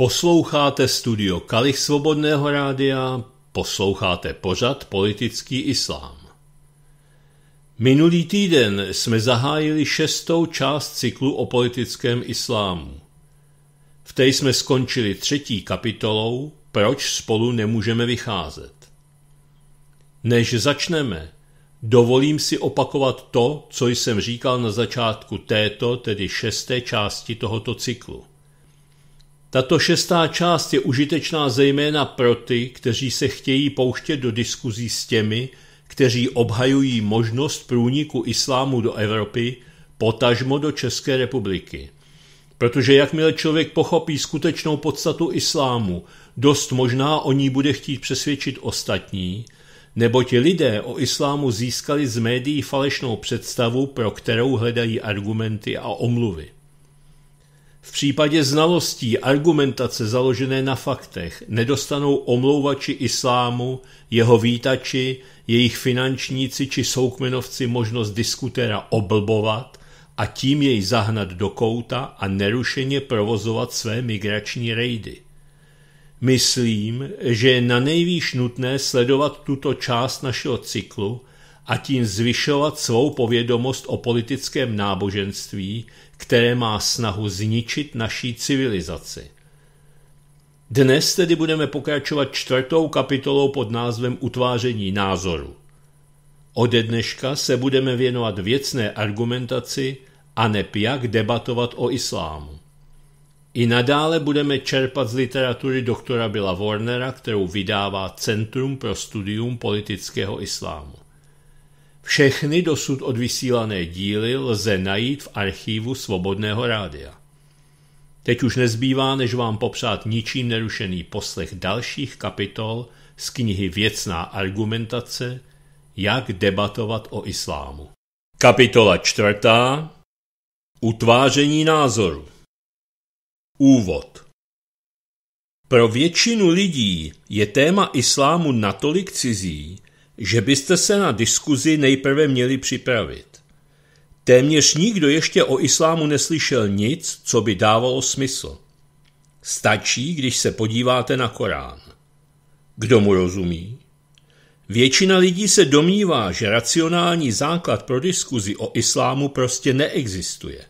Posloucháte studio Kalich Svobodného rádia, posloucháte pořad Politický islám. Minulý týden jsme zahájili šestou část cyklu o politickém islámu. V té jsme skončili třetí kapitolou Proč spolu nemůžeme vycházet. Než začneme, dovolím si opakovat to, co jsem říkal na začátku této, tedy šesté části tohoto cyklu. Tato šestá část je užitečná zejména pro ty, kteří se chtějí pouštět do diskuzí s těmi, kteří obhajují možnost průniku islámu do Evropy, potažmo do České republiky. Protože jakmile člověk pochopí skutečnou podstatu islámu, dost možná o ní bude chtít přesvědčit ostatní, nebo ti lidé o islámu získali z médií falešnou představu, pro kterou hledají argumenty a omluvy. V případě znalostí argumentace založené na faktech nedostanou omlouvači islámu, jeho vítači, jejich finančníci či soukmenovci možnost diskutera oblbovat a tím jej zahnat do kouta a nerušeně provozovat své migrační rejdy. Myslím, že je na nejvýš nutné sledovat tuto část našeho cyklu a tím zvyšovat svou povědomost o politickém náboženství, které má snahu zničit naší civilizaci. Dnes tedy budeme pokračovat čtvrtou kapitolou pod názvem Utváření názoru. Ode dneška se budeme věnovat věcné argumentaci a nep jak debatovat o islámu. I nadále budeme čerpat z literatury doktora Billa Warnera, kterou vydává Centrum pro studium politického islámu. Všechny dosud odvysílané díly lze najít v archívu Svobodného rádia. Teď už nezbývá, než vám popřát ničím nerušený poslech dalších kapitol z knihy Věcná argumentace, jak debatovat o islámu. Kapitola čtvrtá. Utváření názoru. Úvod. Pro většinu lidí je téma islámu natolik cizí, že byste se na diskuzi nejprve měli připravit. Téměř nikdo ještě o islámu neslyšel nic, co by dávalo smysl. Stačí, když se podíváte na Korán. Kdo mu rozumí? Většina lidí se domnívá, že racionální základ pro diskuzi o islámu prostě neexistuje.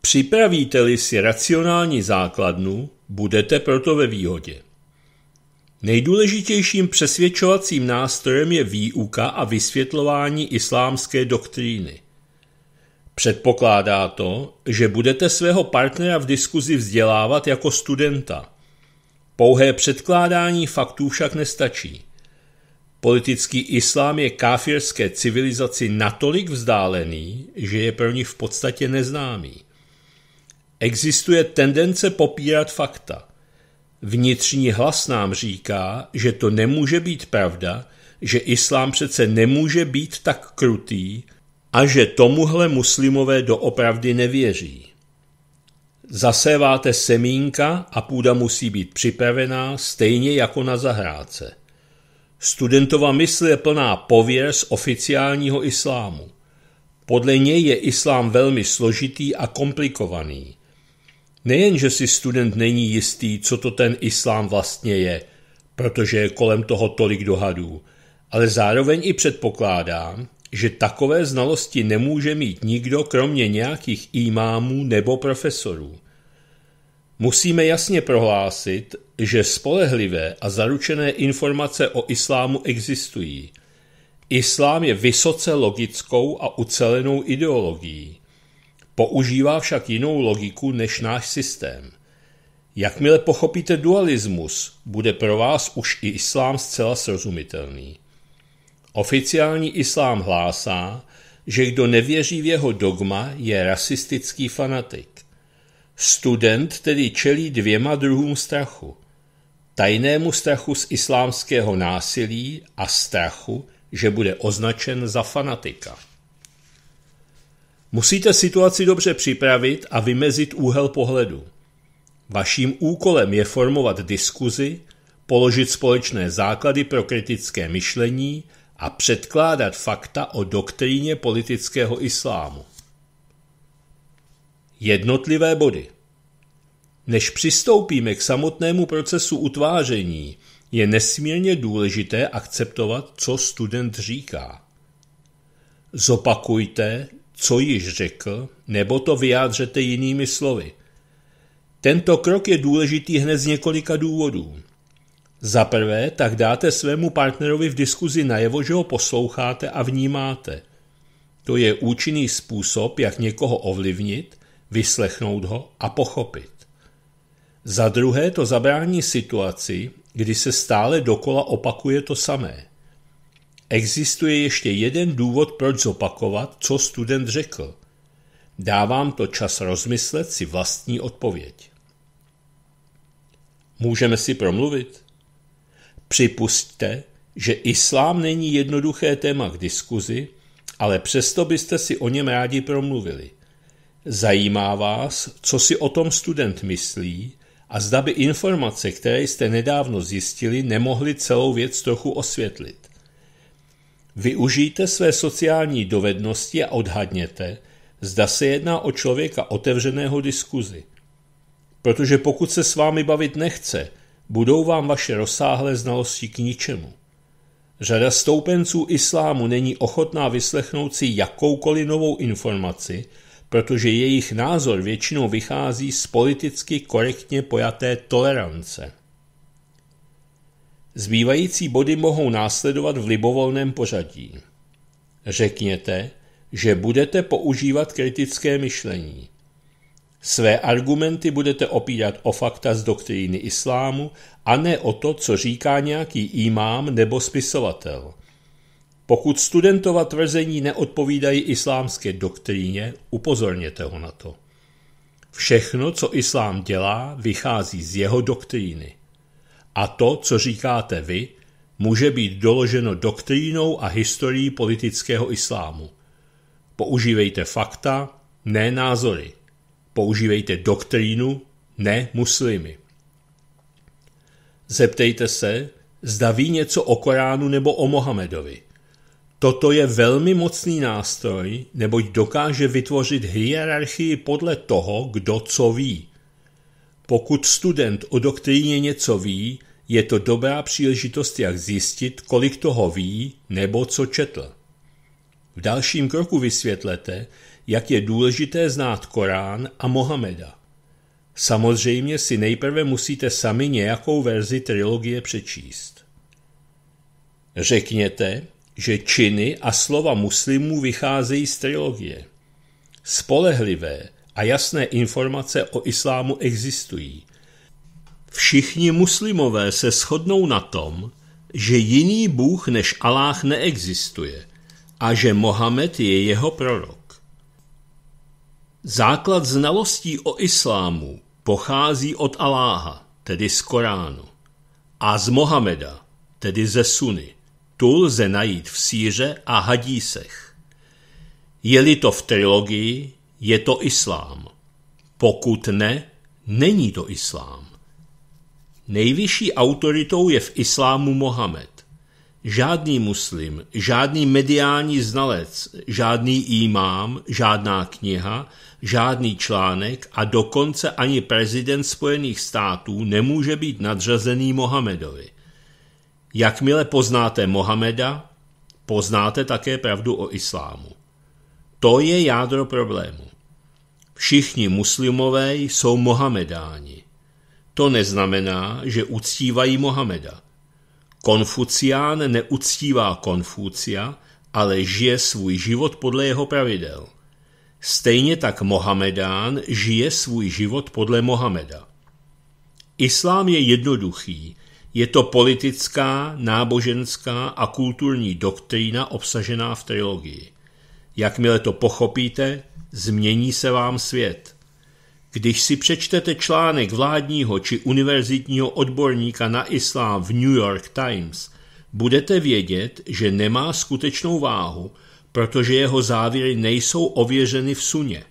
Připravíte-li si racionální základnu, budete proto ve výhodě. Nejdůležitějším přesvědčovacím nástrojem je výuka a vysvětlování islámské doktríny. Předpokládá to, že budete svého partnera v diskuzi vzdělávat jako studenta. Pouhé předkládání faktů však nestačí. Politický islám je káfirské civilizaci natolik vzdálený, že je pro ní v podstatě neznámý. Existuje tendence popírat fakta – Vnitřní hlas nám říká, že to nemůže být pravda, že islám přece nemůže být tak krutý a že tomuhle muslimové doopravdy nevěří. Zaséváte semínka a půda musí být připravená stejně jako na zahrádce. Studentova mysl je plná pověr z oficiálního islámu. Podle něj je islám velmi složitý a komplikovaný. Nejen, že si student není jistý, co to ten islám vlastně je, protože je kolem toho tolik dohadů, ale zároveň i předpokládá, že takové znalosti nemůže mít nikdo kromě nějakých imámů nebo profesorů. Musíme jasně prohlásit, že spolehlivé a zaručené informace o islámu existují. Islám je vysoce logickou a ucelenou ideologií. Používá však jinou logiku než náš systém. Jakmile pochopíte dualismus, bude pro vás už i islám zcela srozumitelný. Oficiální islám hlásá, že kdo nevěří v jeho dogma, je rasistický fanatik. Student tedy čelí dvěma druhům strachu. Tajnému strachu z islámského násilí a strachu, že bude označen za fanatika. Musíte situaci dobře připravit a vymezit úhel pohledu. Vaším úkolem je formovat diskuzi, položit společné základy pro kritické myšlení a předkládat fakta o doktríně politického islámu. Jednotlivé body Než přistoupíme k samotnému procesu utváření, je nesmírně důležité akceptovat, co student říká. Zopakujte, co již řekl, nebo to vyjádřete jinými slovy. Tento krok je důležitý hned z několika důvodů. Za prvé, tak dáte svému partnerovi v diskuzi najevo, že ho posloucháte a vnímáte. To je účinný způsob, jak někoho ovlivnit, vyslechnout ho a pochopit. Za druhé, to zabrání situaci, kdy se stále dokola opakuje to samé. Existuje ještě jeden důvod, proč zopakovat, co student řekl. Dávám to čas rozmyslet si vlastní odpověď. Můžeme si promluvit? Připustte, že islám není jednoduché téma k diskuzi, ale přesto byste si o něm rádi promluvili. Zajímá vás, co si o tom student myslí a zda by informace, které jste nedávno zjistili, nemohly celou věc trochu osvětlit. Využijte své sociální dovednosti a odhadněte, zda se jedná o člověka otevřeného diskuzi. Protože pokud se s vámi bavit nechce, budou vám vaše rozsáhlé znalosti k ničemu. Řada stoupenců islámu není ochotná vyslechnout si jakoukoliv novou informaci, protože jejich názor většinou vychází z politicky korektně pojaté tolerance. Zbývající body mohou následovat v libovolném pořadí. Řekněte, že budete používat kritické myšlení. Své argumenty budete opírat o fakta z doktríny islámu a ne o to, co říká nějaký imám nebo spisovatel. Pokud studentova tvrzení neodpovídají islámské doktríně, upozorněte ho na to. Všechno, co islám dělá, vychází z jeho doktríny. A to, co říkáte vy, může být doloženo doktrínou a historií politického islámu. Používejte fakta, ne názory. Používejte doktrínu, ne muslimy. Zeptejte se, zda ví něco o Koránu nebo o Mohamedovi. Toto je velmi mocný nástroj, neboť dokáže vytvořit hierarchii podle toho, kdo co ví. Pokud student o doktríně něco ví, je to dobrá příležitost, jak zjistit, kolik toho ví nebo co četl. V dalším kroku vysvětlete, jak je důležité znát Korán a Mohameda. Samozřejmě si nejprve musíte sami nějakou verzi trilogie přečíst. Řekněte, že činy a slova muslimů vycházejí z trilogie. Spolehlivé, a jasné informace o islámu existují. Všichni muslimové se shodnou na tom, že jiný bůh než Aláh neexistuje a že Mohamed je jeho prorok. Základ znalostí o islámu pochází od Aláha, tedy z Koránu, a z Mohameda, tedy ze Suny. Tu lze najít v síře a Hadísech. Je-li to v trilogii, je to islám. Pokud ne, není to islám. Nejvyšší autoritou je v islámu Mohamed. Žádný muslim, žádný mediální znalec, žádný imám, žádná kniha, žádný článek a dokonce ani prezident Spojených států nemůže být nadřazený Mohamedovi. Jakmile poznáte Mohameda, poznáte také pravdu o islámu. To je jádro problému. Všichni muslimové jsou mohamedáni. To neznamená, že uctívají Mohameda. Konfucián neuctívá Konfucia, ale žije svůj život podle jeho pravidel. Stejně tak Mohamedán žije svůj život podle Mohameda. Islám je jednoduchý, je to politická, náboženská a kulturní doktrína obsažená v trilogii. Jakmile to pochopíte, změní se vám svět. Když si přečtete článek vládního či univerzitního odborníka na islám v New York Times, budete vědět, že nemá skutečnou váhu, protože jeho závěry nejsou ověřeny v suně.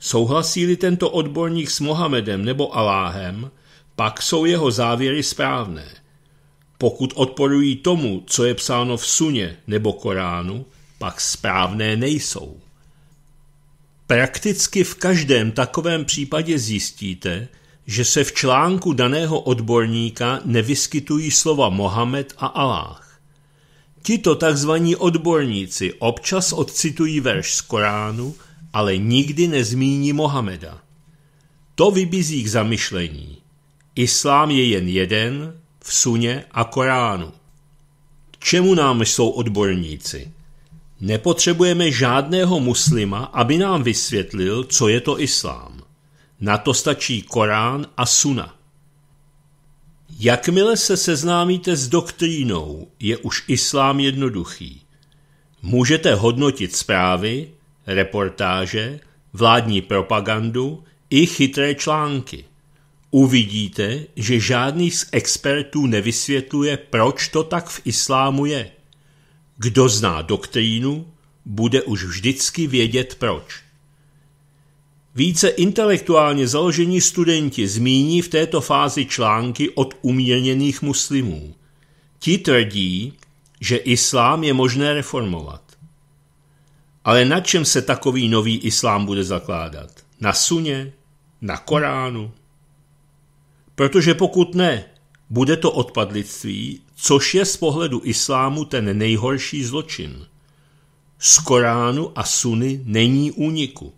Souhlasí-li tento odborník s Mohamedem nebo Aláhem, pak jsou jeho závěry správné. Pokud odporují tomu, co je psáno v suně nebo Koránu, pak správné nejsou. Prakticky v každém takovém případě zjistíte, že se v článku daného odborníka nevyskytují slova Mohamed a Allah. Tito tzv. odborníci občas odcitují verš z Koránu, ale nikdy nezmíní Mohameda. To vybízí k zamyšlení. Islám je jen jeden v suně a Koránu. K čemu nám jsou odborníci? Nepotřebujeme žádného muslima, aby nám vysvětlil, co je to islám. Na to stačí Korán a Suna. Jakmile se seznámíte s doktrínou, je už islám jednoduchý. Můžete hodnotit zprávy, reportáže, vládní propagandu i chytré články. Uvidíte, že žádný z expertů nevysvětluje, proč to tak v islámu je. Kdo zná doktrínu, bude už vždycky vědět proč. Více intelektuálně založení studenti zmíní v této fázi články od umírněných muslimů. Ti tvrdí, že islám je možné reformovat. Ale na čem se takový nový islám bude zakládat? Na suně? Na Koránu? Protože pokud ne, bude to odpadlictví, což je z pohledu islámu ten nejhorší zločin. Z Koránu a Suny není úniku.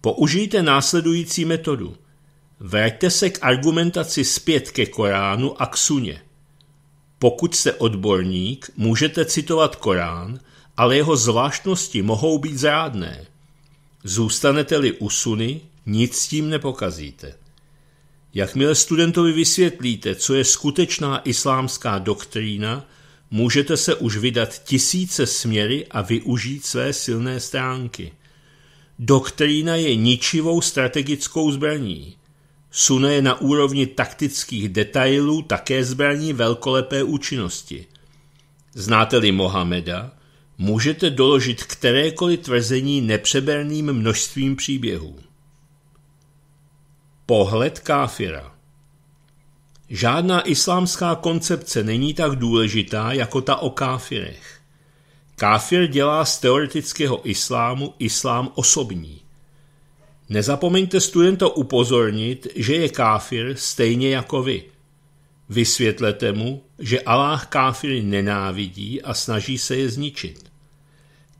Použijte následující metodu. Vraťte se k argumentaci zpět ke Koránu a k Suně. Pokud jste odborník, můžete citovat Korán, ale jeho zvláštnosti mohou být zrádné. Zůstanete-li u Suny, nic s tím nepokazíte. Jakmile studentovi vysvětlíte, co je skutečná islámská doktrína, můžete se už vydat tisíce směry a využít své silné stránky. Doktrína je ničivou strategickou zbraní. Sune je na úrovni taktických detailů také zbraní velkolepé účinnosti. Znáte-li Mohameda, můžete doložit kterékoliv tvrzení nepřeberným množstvím příběhů. Pohled káfira Žádná islámská koncepce není tak důležitá jako ta o káfirech. Káfir dělá z teoretického islámu islám osobní. Nezapomeňte studenta upozornit, že je káfir stejně jako vy. Vysvětlete mu, že Allah káfiry nenávidí a snaží se je zničit.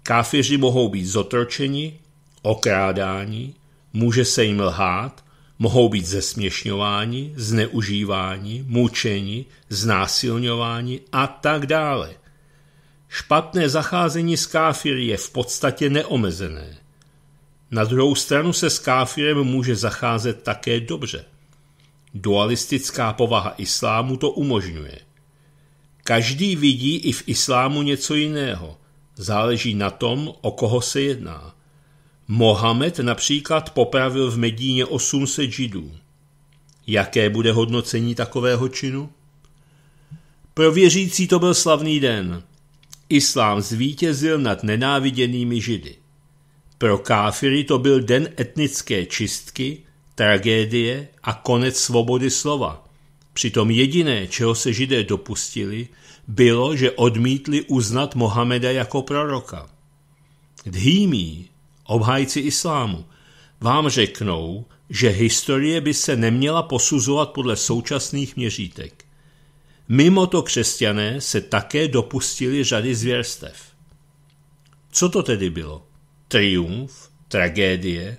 Káfiři mohou být zotročeni, okrádáni, může se jim lhát mohou být zesměšňováni, zneužíváni, mučeni, znásilňováni a tak dále. Špatné zacházení s káfiry je v podstatě neomezené. Na druhou stranu se s káfirem může zacházet také dobře. Dualistická povaha islámu to umožňuje. Každý vidí i v islámu něco jiného. Záleží na tom, o koho se jedná. Mohamed například popravil v Medíně 800 židů. Jaké bude hodnocení takového činu? Pro věřící to byl slavný den. Islám zvítězil nad nenáviděnými židy. Pro káfiry to byl den etnické čistky, tragédie a konec svobody slova. Přitom jediné, čeho se židé dopustili, bylo, že odmítli uznat Mohameda jako proroka. Dhýmí, obhájci islámu, vám řeknou, že historie by se neměla posuzovat podle současných měřítek. Mimo to křesťané se také dopustili řady zvěrstev. Co to tedy bylo? Triumf? Tragédie?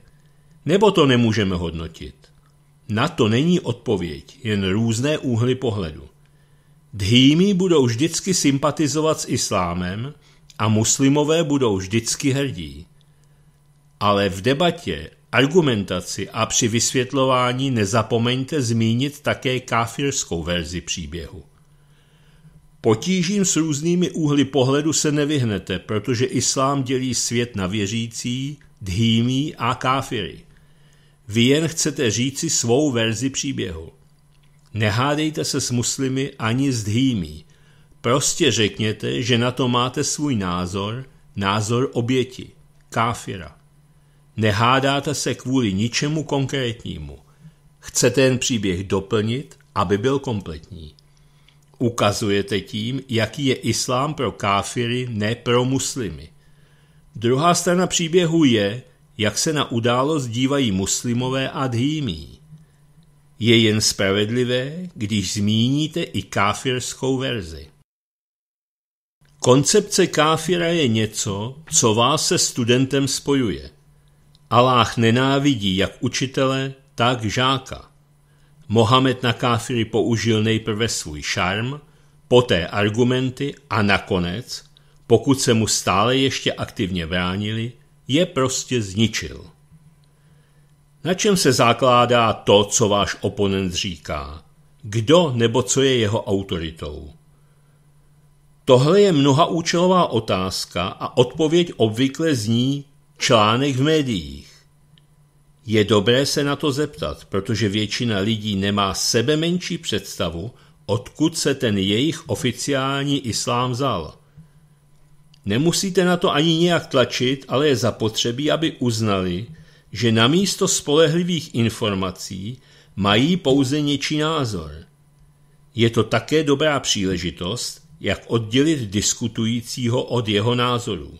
Nebo to nemůžeme hodnotit? Na to není odpověď, jen různé úhly pohledu. Dhýmí budou vždycky sympatizovat s islámem a muslimové budou vždycky hrdí ale v debatě, argumentaci a při vysvětlování nezapomeňte zmínit také káfirskou verzi příběhu. Potížím s různými úhly pohledu se nevyhnete, protože islám dělí svět na věřící, dhýmí a káfiry. Vy jen chcete říci svou verzi příběhu. Nehádejte se s muslimy ani s dhýmí. Prostě řekněte, že na to máte svůj názor, názor oběti, káfira. Nehádáte se kvůli ničemu konkrétnímu. Chcete ten příběh doplnit, aby byl kompletní. Ukazujete tím, jaký je islám pro káfiry, ne pro muslimy. Druhá strana příběhu je, jak se na událost dívají muslimové a dhýmí. Je jen spravedlivé, když zmíníte i káfirskou verzi. Koncepce káfira je něco, co vás se studentem spojuje – Aláh nenávidí jak učitele, tak žáka. Mohamed na káfiry použil nejprve svůj šarm, poté argumenty a nakonec, pokud se mu stále ještě aktivně bránili, je prostě zničil. Na čem se zakládá to, co váš oponent říká? Kdo nebo co je jeho autoritou? Tohle je mnohaúčelová otázka a odpověď obvykle zní Článek v médiích. Je dobré se na to zeptat, protože většina lidí nemá sebe menší představu, odkud se ten jejich oficiální islám vzal. Nemusíte na to ani nějak tlačit, ale je zapotřebí, aby uznali, že na místo spolehlivých informací mají pouze něčí názor. Je to také dobrá příležitost, jak oddělit diskutujícího od jeho názorů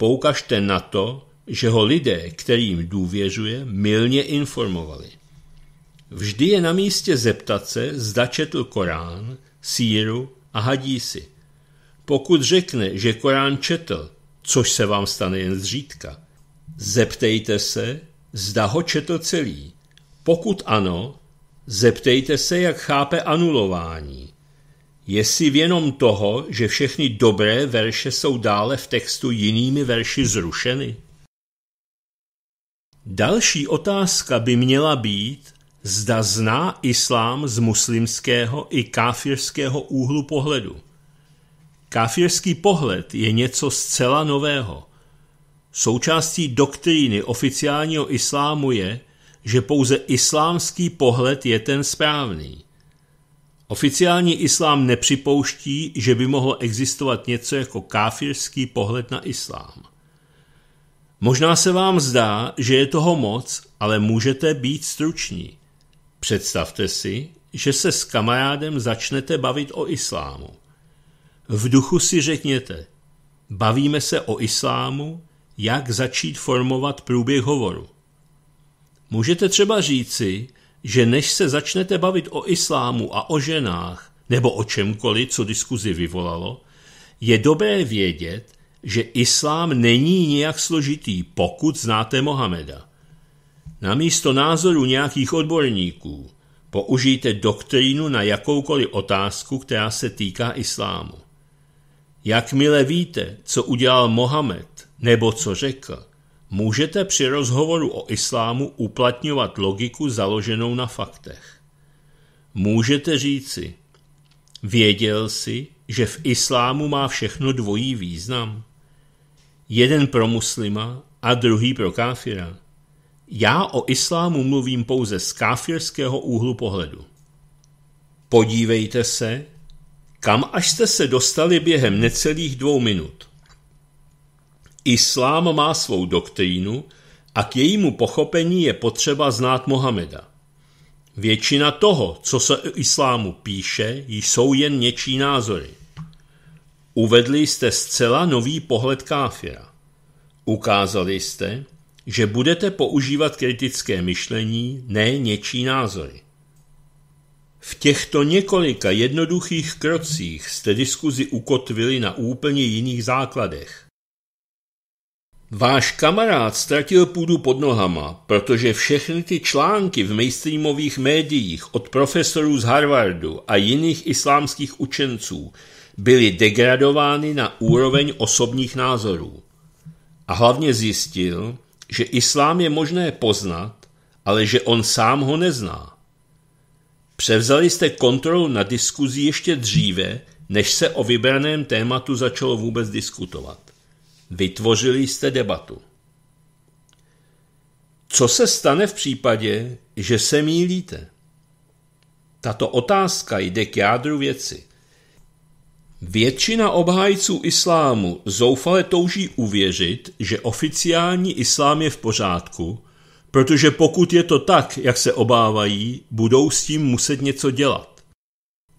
poukažte na to, že ho lidé, kterým důvěřuje, milně informovali. Vždy je na místě zeptat se, zda četl Korán, síru a hadísy. Pokud řekne, že Korán četl, což se vám stane jen zřídka, zeptejte se, zda ho četl celý. Pokud ano, zeptejte se, jak chápe anulování je si jenom toho, že všechny dobré verše jsou dále v textu jinými verši zrušeny? Další otázka by měla být, zda zná islám z muslimského i káfirského úhlu pohledu. Káfirský pohled je něco zcela nového. Součástí doktríny oficiálního islámu je, že pouze islámský pohled je ten správný. Oficiální islám nepřipouští, že by mohlo existovat něco jako káfirský pohled na islám. Možná se vám zdá, že je toho moc, ale můžete být struční. Představte si, že se s kamarádem začnete bavit o islámu. V duchu si řekněte, bavíme se o islámu, jak začít formovat průběh hovoru. Můžete třeba říci, že než se začnete bavit o islámu a o ženách, nebo o čemkoliv, co diskuzi vyvolalo, je dobré vědět, že islám není nijak složitý, pokud znáte Mohameda. Namísto názoru nějakých odborníků použijte doktrínu na jakoukoliv otázku, která se týká islámu. Jakmile víte, co udělal Mohamed nebo co řekl, Můžete při rozhovoru o islámu uplatňovat logiku založenou na faktech. Můžete říci, věděl si, že v islámu má všechno dvojí význam. Jeden pro muslima a druhý pro káfira. Já o islámu mluvím pouze z káfirského úhlu pohledu. Podívejte se, kam až jste se dostali během necelých dvou minut. Islám má svou doktrínu a k jejímu pochopení je potřeba znát Mohameda. Většina toho, co se o islámu píše, jsou jen něčí názory. Uvedli jste zcela nový pohled káfira. Ukázali jste, že budete používat kritické myšlení, ne něčí názory. V těchto několika jednoduchých krocích jste diskuzi ukotvili na úplně jiných základech Váš kamarád ztratil půdu pod nohama, protože všechny ty články v mainstreamových médiích od profesorů z Harvardu a jiných islámských učenců byly degradovány na úroveň osobních názorů. A hlavně zjistil, že islám je možné poznat, ale že on sám ho nezná. Převzali jste kontrolu na diskuzi ještě dříve, než se o vybraném tématu začalo vůbec diskutovat. Vytvořili jste debatu. Co se stane v případě, že se mýlíte? Tato otázka jde k jádru věci. Většina obhájců islámu zoufale touží uvěřit, že oficiální islám je v pořádku, protože pokud je to tak, jak se obávají, budou s tím muset něco dělat.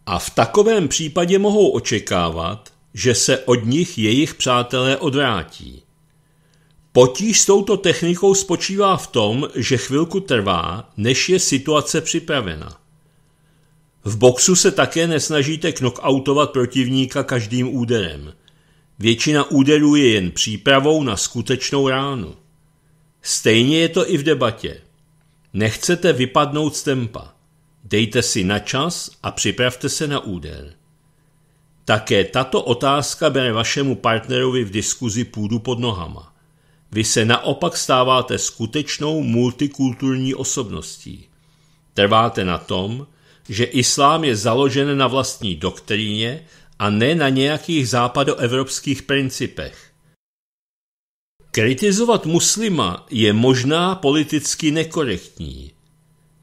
A v takovém případě mohou očekávat, že se od nich jejich přátelé odvrátí. Potíž s touto technikou spočívá v tom, že chvilku trvá, než je situace připravena. V boxu se také nesnažíte knockoutovat protivníka každým úderem. Většina úderů je jen přípravou na skutečnou ránu. Stejně je to i v debatě. Nechcete vypadnout z tempa. Dejte si na čas a připravte se na úder. Také tato otázka bere vašemu partnerovi v diskuzi půdu pod nohama. Vy se naopak stáváte skutečnou multikulturní osobností. Trváte na tom, že islám je založen na vlastní doktríně a ne na nějakých západoevropských principech. Kritizovat muslima je možná politicky nekorektní.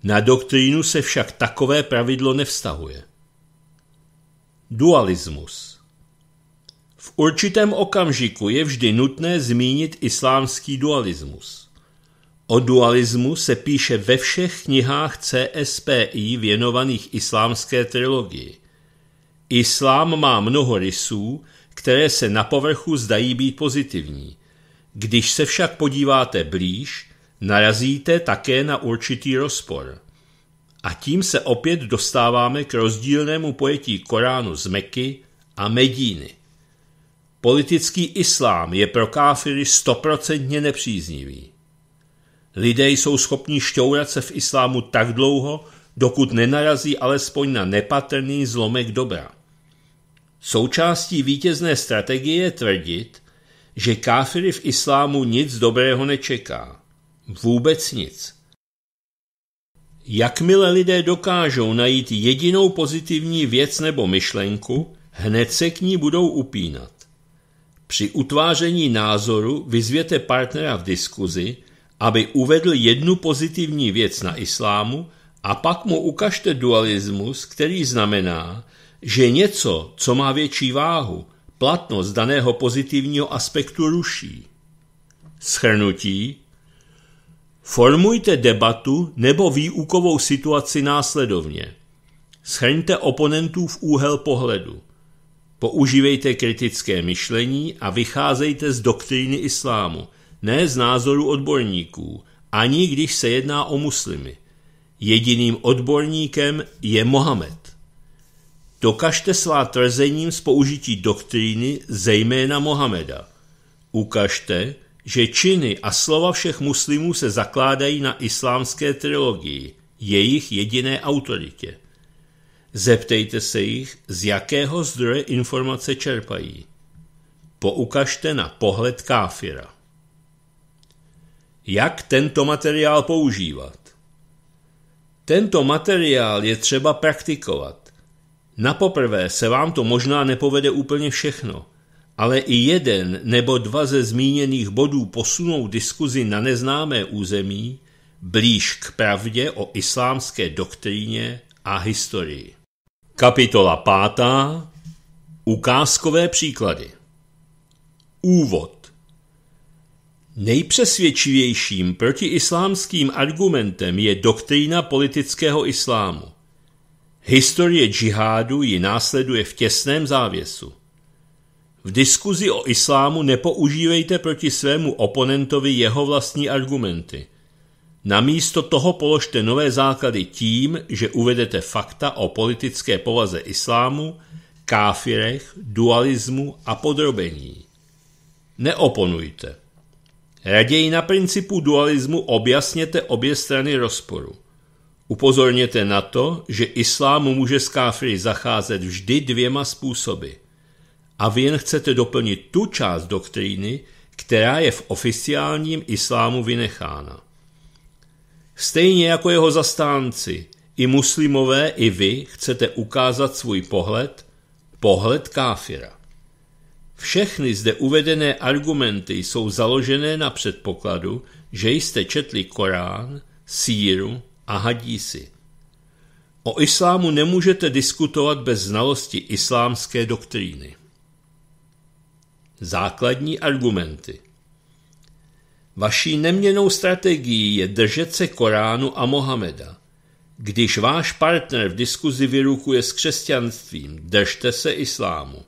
Na doktrínu se však takové pravidlo nevztahuje. Dualismus V určitém okamžiku je vždy nutné zmínit islámský dualismus. O dualismu se píše ve všech knihách CSPI věnovaných islámské trilogii. Islám má mnoho rysů, které se na povrchu zdají být pozitivní. Když se však podíváte blíž, narazíte také na určitý rozpor – a tím se opět dostáváme k rozdílnému pojetí Koránu z Meky a Medíny. Politický islám je pro káfiry stoprocentně nepříznivý. Lidé jsou schopni šťourat se v islámu tak dlouho, dokud nenarazí alespoň na nepatrný zlomek dobra. Součástí vítězné strategie je tvrdit, že káfiry v islámu nic dobrého nečeká. Vůbec nic. Jakmile lidé dokážou najít jedinou pozitivní věc nebo myšlenku, hned se k ní budou upínat. Při utváření názoru vyzvěte partnera v diskuzi, aby uvedl jednu pozitivní věc na islámu a pak mu ukažte dualismus, který znamená, že něco, co má větší váhu, platnost daného pozitivního aspektu ruší. Schrnutí Formujte debatu nebo výukovou situaci následovně. Schrňte oponentů v úhel pohledu. Používejte kritické myšlení a vycházejte z doktríny islámu, ne z názoru odborníků, ani když se jedná o muslimy. Jediným odborníkem je Mohamed. Dokažte svá tvrzením z použití doktríny, zejména Mohameda. Ukažte, že činy a slova všech muslimů se zakládají na islámské trilogii, jejich jediné autoritě. Zeptejte se jich, z jakého zdroje informace čerpají. Poukažte na pohled káfira. Jak tento materiál používat? Tento materiál je třeba praktikovat. Na poprvé se vám to možná nepovede úplně všechno – ale i jeden nebo dva ze zmíněných bodů posunou diskuzi na neznámé území, blíž k pravdě o islámské doktríně a historii. Kapitola pátá. Ukázkové příklady. Úvod. Nejpřesvědčivějším protiislámským argumentem je doktrína politického islámu. Historie džihádu ji následuje v těsném závěsu. V diskuzi o islámu nepoužívejte proti svému oponentovi jeho vlastní argumenty. Namísto toho položte nové základy tím, že uvedete fakta o politické povaze islámu, káfirech, dualismu a podrobení. Neoponujte. Raději na principu dualismu objasněte obě strany rozporu. Upozorněte na to, že islám může s káfry zacházet vždy dvěma způsoby – a vy jen chcete doplnit tu část doktríny, která je v oficiálním islámu vynechána. Stejně jako jeho zastánci, i muslimové, i vy chcete ukázat svůj pohled, pohled káfira. Všechny zde uvedené argumenty jsou založené na předpokladu, že jste četli Korán, Síru a Hadísy. O islámu nemůžete diskutovat bez znalosti islámské doktríny. Základní argumenty Vaší neměnou strategií je držet se Koránu a Mohameda. Když váš partner v diskuzi vyrukuje s křesťanstvím, držte se islámu.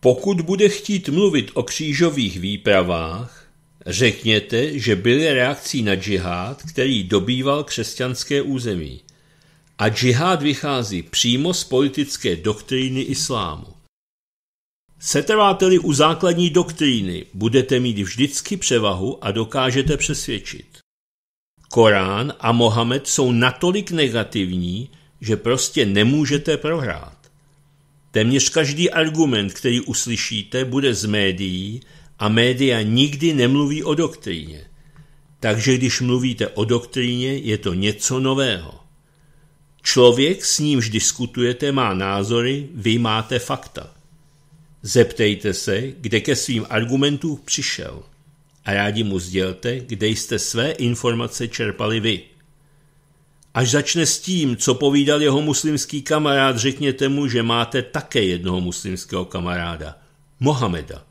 Pokud bude chtít mluvit o křížových výpravách, řekněte, že byly reakcí na džihád, který dobýval křesťanské území. A džihád vychází přímo z politické doktríny islámu. Setrváte-li u základní doktríny, budete mít vždycky převahu a dokážete přesvědčit. Korán a Mohamed jsou natolik negativní, že prostě nemůžete prohrát. Téměř každý argument, který uslyšíte, bude z médií a média nikdy nemluví o doktríně. Takže když mluvíte o doktríně, je to něco nového. Člověk, s nímž diskutujete, má názory, vy máte fakta. Zeptejte se, kde ke svým argumentům přišel a rádi mu sdělte, kde jste své informace čerpali vy. Až začne s tím, co povídal jeho muslimský kamarád, řekněte mu, že máte také jednoho muslimského kamaráda, Mohameda.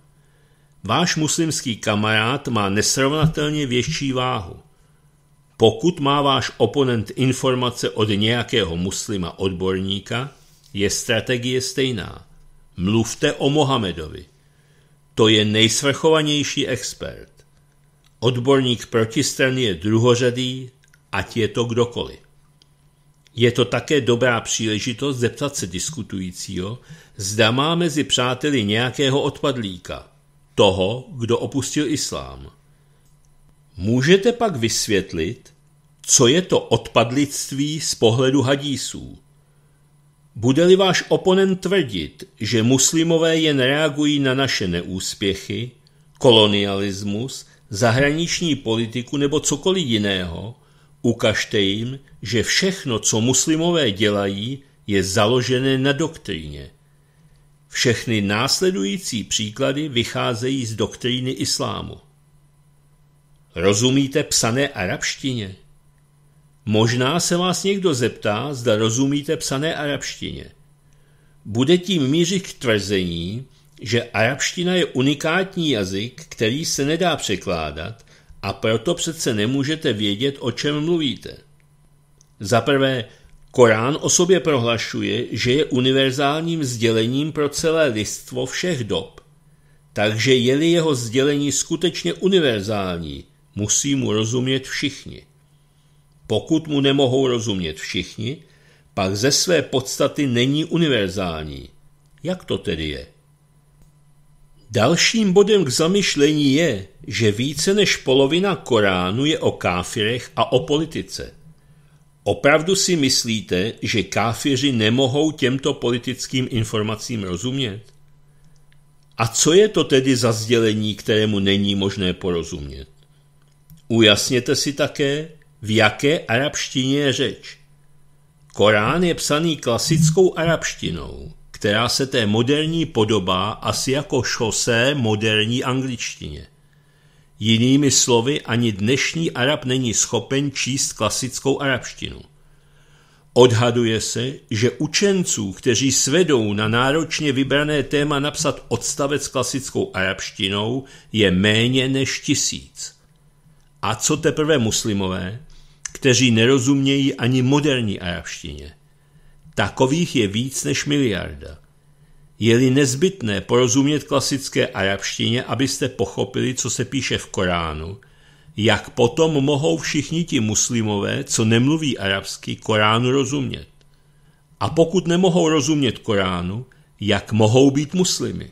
Váš muslimský kamarád má nesrovnatelně větší váhu. Pokud má váš oponent informace od nějakého muslima odborníka, je strategie stejná mluvte o Mohamedovi. To je nejsvrchovanější expert. Odborník protistrany je druhořadý, ať je to kdokoliv. Je to také dobrá příležitost zeptat se diskutujícího, zda má mezi přáteli nějakého odpadlíka, toho, kdo opustil islám. Můžete pak vysvětlit, co je to odpadlictví z pohledu hadísů. Bude-li váš oponent tvrdit, že muslimové jen reagují na naše neúspěchy, kolonialismus, zahraniční politiku nebo cokoliv jiného, ukažte jim, že všechno, co muslimové dělají, je založené na doktríně. Všechny následující příklady vycházejí z doktríny islámu. Rozumíte psané arabštině? Možná se vás někdo zeptá, zda rozumíte psané arabštině. Bude tím mířit k tvrzení, že arabština je unikátní jazyk, který se nedá překládat a proto přece nemůžete vědět, o čem mluvíte. Za prvé, Korán o sobě prohlašuje, že je univerzálním sdělením pro celé lidstvo všech dob. Takže je-li jeho sdělení skutečně univerzální, musí mu rozumět všichni. Pokud mu nemohou rozumět všichni, pak ze své podstaty není univerzální. Jak to tedy je? Dalším bodem k zamyšlení je, že více než polovina Koránu je o káfirech a o politice. Opravdu si myslíte, že káfiři nemohou těmto politickým informacím rozumět? A co je to tedy za sdělení, kterému není možné porozumět? Ujasněte si také, v jaké arabštině je řeč. Korán je psaný klasickou arabštinou, která se té moderní podobá asi jako šosé moderní angličtině. Jinými slovy, ani dnešní Arab není schopen číst klasickou arabštinu. Odhaduje se, že učenců, kteří svedou na náročně vybrané téma napsat odstavec klasickou arabštinou, je méně než tisíc. A co teprve muslimové, kteří nerozumějí ani moderní arabštině. Takových je víc než miliarda. Je-li nezbytné porozumět klasické arabštině, abyste pochopili, co se píše v Koránu, jak potom mohou všichni ti muslimové, co nemluví arabsky, Koránu rozumět? A pokud nemohou rozumět Koránu, jak mohou být muslimy?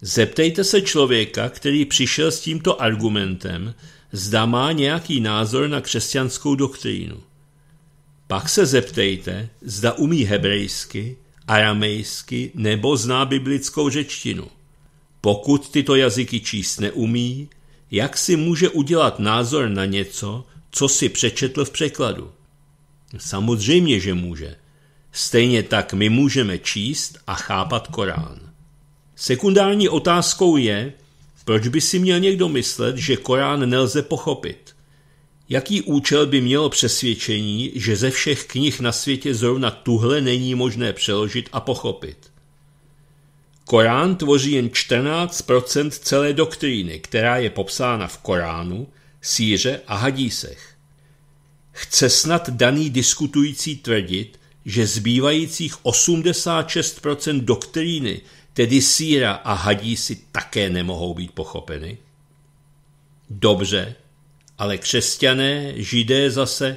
Zeptejte se člověka, který přišel s tímto argumentem, zda má nějaký názor na křesťanskou doktrínu. Pak se zeptejte, zda umí hebrejsky, aramejsky nebo zná biblickou řečtinu. Pokud tyto jazyky číst neumí, jak si může udělat názor na něco, co si přečetl v překladu? Samozřejmě, že může. Stejně tak my můžeme číst a chápat Korán. Sekundární otázkou je, proč by si měl někdo myslet, že Korán nelze pochopit? Jaký účel by mělo přesvědčení, že ze všech knih na světě zrovna tuhle není možné přeložit a pochopit? Korán tvoří jen 14 celé doktríny, která je popsána v Koránu, síře a hadísech. Chce snad daný diskutující tvrdit, že zbývajících 86 doktríny tedy síra a hadí si také nemohou být pochopeny? Dobře, ale křesťané, židé zase,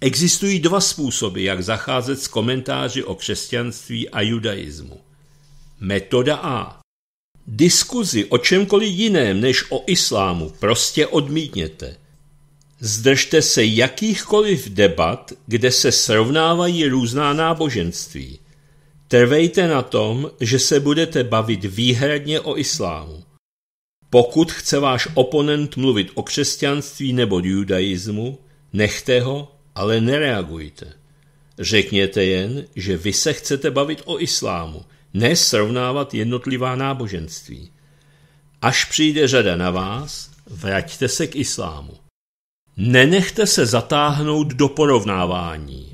existují dva způsoby, jak zacházet s komentáři o křesťanství a judaismu. Metoda A. Diskuzi o čemkoliv jiném než o islámu prostě odmítněte. Zdržte se jakýchkoliv debat, kde se srovnávají různá náboženství. Trvejte na tom, že se budete bavit výhradně o islámu. Pokud chce váš oponent mluvit o křesťanství nebo judaismu, nechte ho, ale nereagujte. Řekněte jen, že vy se chcete bavit o islámu, ne srovnávat jednotlivá náboženství. Až přijde řada na vás, vraťte se k islámu. Nenechte se zatáhnout do porovnávání.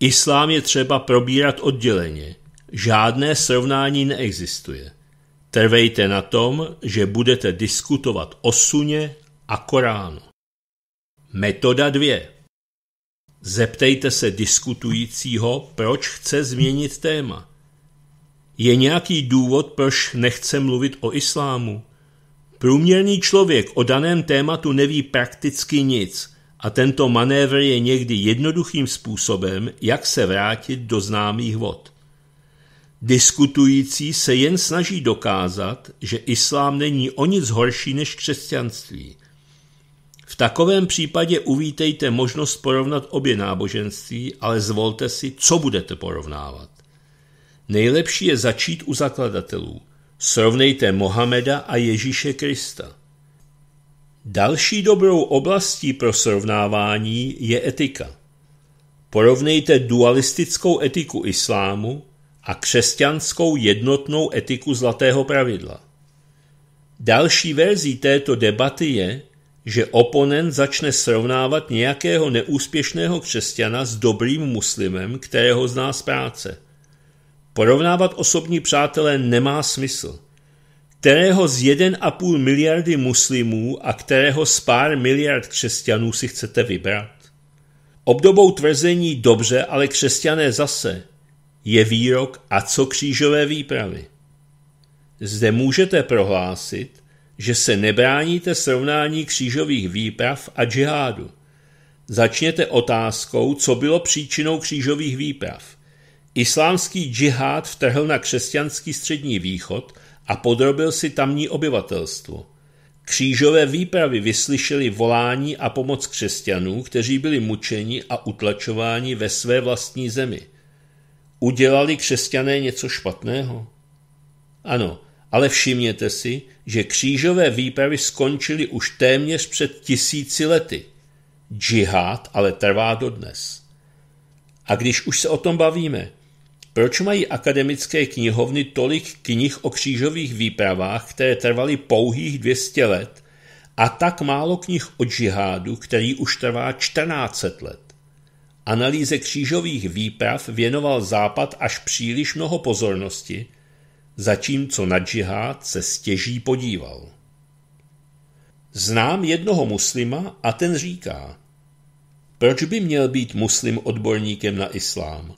Islám je třeba probírat odděleně. Žádné srovnání neexistuje. Trvejte na tom, že budete diskutovat o suně a Koránu. Metoda 2. Zeptejte se diskutujícího, proč chce změnit téma. Je nějaký důvod, proč nechce mluvit o islámu? Průměrný člověk o daném tématu neví prakticky nic – a tento manévr je někdy jednoduchým způsobem, jak se vrátit do známých vod. Diskutující se jen snaží dokázat, že islám není o nic horší než křesťanství. V takovém případě uvítejte možnost porovnat obě náboženství, ale zvolte si, co budete porovnávat. Nejlepší je začít u zakladatelů. Srovnejte Mohameda a Ježíše Krista. Další dobrou oblastí pro srovnávání je etika. Porovnejte dualistickou etiku islámu a křesťanskou jednotnou etiku zlatého pravidla. Další verzí této debaty je, že oponent začne srovnávat nějakého neúspěšného křesťana s dobrým muslimem, kterého zná z práce. Porovnávat osobní přátelé nemá smysl – kterého z 1,5 miliardy muslimů a kterého z pár miliard křesťanů si chcete vybrat? Obdobou tvrzení dobře, ale křesťané zase je výrok a co křížové výpravy. Zde můžete prohlásit, že se nebráníte srovnání křížových výprav a džihádu. Začněte otázkou, co bylo příčinou křížových výprav. Islámský džihád vtrhl na křesťanský střední východ – a podrobil si tamní obyvatelstvo. Křížové výpravy vyslyšeli volání a pomoc křesťanů, kteří byli mučeni a utlačováni ve své vlastní zemi. Udělali křesťané něco špatného? Ano, ale všimněte si, že křížové výpravy skončily už téměř před tisíci lety. Džihad ale trvá dodnes. A když už se o tom bavíme, proč mají akademické knihovny tolik knih o křížových výpravách, které trvaly pouhých 200 let, a tak málo knih o džihádu, který už trvá 14 let? Analýze křížových výprav věnoval Západ až příliš mnoho pozornosti, zatímco na džihád se stěží podíval. Znám jednoho muslima a ten říká, proč by měl být muslim odborníkem na islám?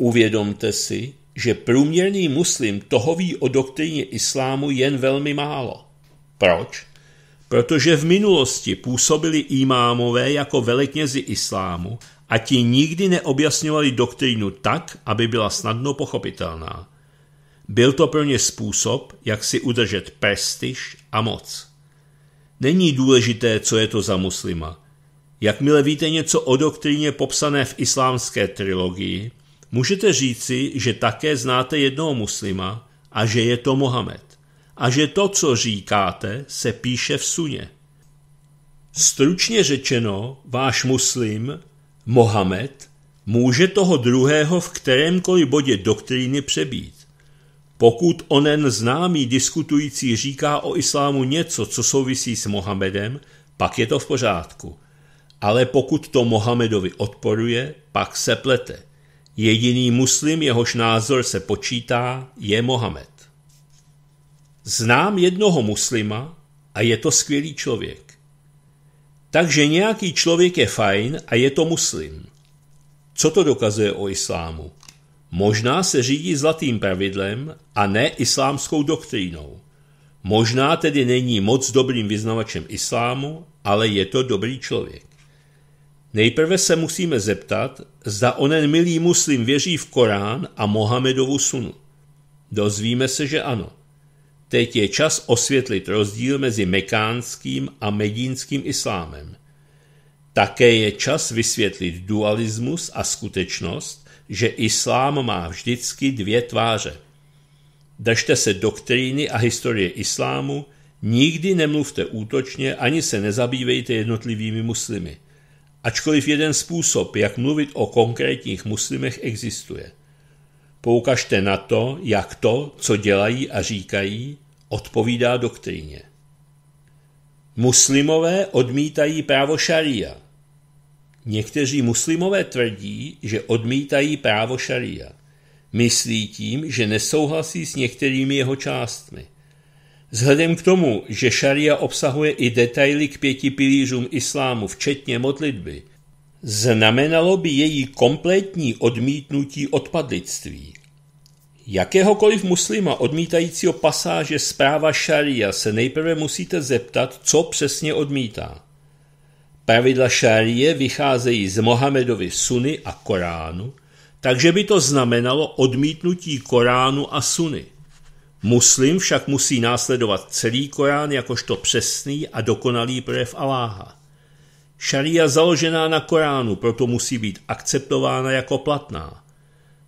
Uvědomte si, že průměrný muslim toho ví o doktríně islámu jen velmi málo. Proč? Protože v minulosti působili imámové jako veliknězi islámu a ti nikdy neobjasňovali doktrínu tak, aby byla snadno pochopitelná. Byl to pro ně způsob, jak si udržet prestiž a moc. Není důležité, co je to za muslima. Jakmile víte něco o doktríně popsané v islámské trilogii, Můžete říci, že také znáte jednoho muslima a že je to Mohamed. A že to, co říkáte, se píše v suně. Stručně řečeno, váš muslim, Mohamed, může toho druhého v kterémkoliv bodě doktríny přebít. Pokud onen známý diskutující říká o islámu něco, co souvisí s Mohamedem, pak je to v pořádku. Ale pokud to Mohamedovi odporuje, pak se plete. Jediný muslim, jehož názor se počítá, je Mohamed. Znám jednoho muslima a je to skvělý člověk. Takže nějaký člověk je fajn a je to muslim. Co to dokazuje o islámu? Možná se řídí zlatým pravidlem a ne islámskou doktrínou. Možná tedy není moc dobrým vyznavačem islámu, ale je to dobrý člověk. Nejprve se musíme zeptat, zda onen milý muslim věří v Korán a Mohamedovu sunu. Dozvíme se, že ano. Teď je čas osvětlit rozdíl mezi mekánským a medínským islámem. Také je čas vysvětlit dualismus a skutečnost, že islám má vždycky dvě tváře. Držte se doktríny a historie islámu, nikdy nemluvte útočně ani se nezabývejte jednotlivými muslimy – Ačkoliv jeden způsob, jak mluvit o konkrétních muslimech, existuje. Poukažte na to, jak to, co dělají a říkají, odpovídá doktríně. Muslimové odmítají právo šaria. Někteří muslimové tvrdí, že odmítají právo šaria. Myslí tím, že nesouhlasí s některými jeho částmi – Vzhledem k tomu, že šaria obsahuje i detaily k pěti pilířům islámu, včetně modlitby, znamenalo by její kompletní odmítnutí odpadlictví. Jakéhokoliv muslima odmítajícího pasáže zpráva šaria se nejprve musíte zeptat, co přesně odmítá. Pravidla šarie vycházejí z Mohamedovy suny a Koránu, takže by to znamenalo odmítnutí Koránu a suny – Muslim však musí následovat celý Korán jakožto přesný a dokonalý projev Aláha. Šaria založená na Koránu proto musí být akceptována jako platná.